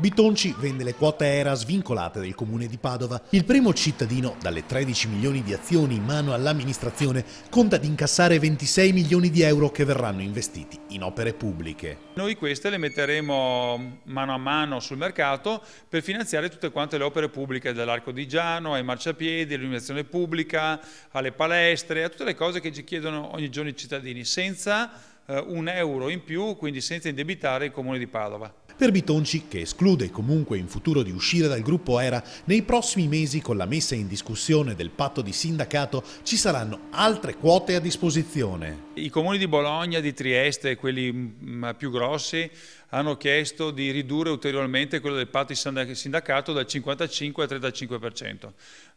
Bitonci vende le quote ERA svincolate del comune di Padova. Il primo cittadino, dalle 13 milioni di azioni in mano all'amministrazione, conta di incassare 26 milioni di euro che verranno investiti in opere pubbliche. Noi queste le metteremo mano a mano sul mercato per finanziare tutte quante le opere pubbliche, dall'arco di Giano ai marciapiedi, all'illuminazione pubblica, alle palestre, a tutte le cose che ci chiedono ogni giorno i cittadini, senza eh, un euro in più, quindi senza indebitare il comune di Padova. Per Bitonci, che esclude comunque in futuro di uscire dal gruppo ERA, nei prossimi mesi con la messa in discussione del patto di sindacato ci saranno altre quote a disposizione. I comuni di Bologna, di Trieste e quelli mm, più grossi hanno chiesto di ridurre ulteriormente quello del patto di sindacato dal 55 al 35%.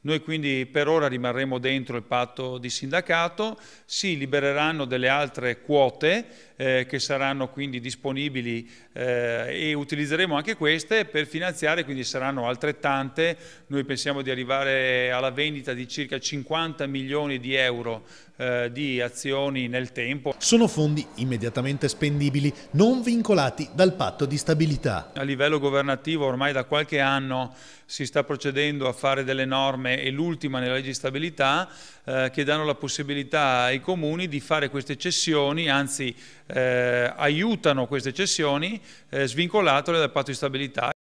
Noi quindi per ora rimarremo dentro il patto di sindacato, si libereranno delle altre quote eh, che saranno quindi disponibili eh, e utilizzeremo anche queste per finanziare, quindi saranno altrettante, noi pensiamo di arrivare alla vendita di circa 50 milioni di euro eh, di azioni nel tempo. Sono fondi immediatamente spendibili, non vincolati da dal patto di stabilità. A livello governativo ormai da qualche anno si sta procedendo a fare delle norme e l'ultima nella legge di stabilità eh, che danno la possibilità ai comuni di fare queste cessioni, anzi eh, aiutano queste cessioni eh, svincolatole dal patto di stabilità.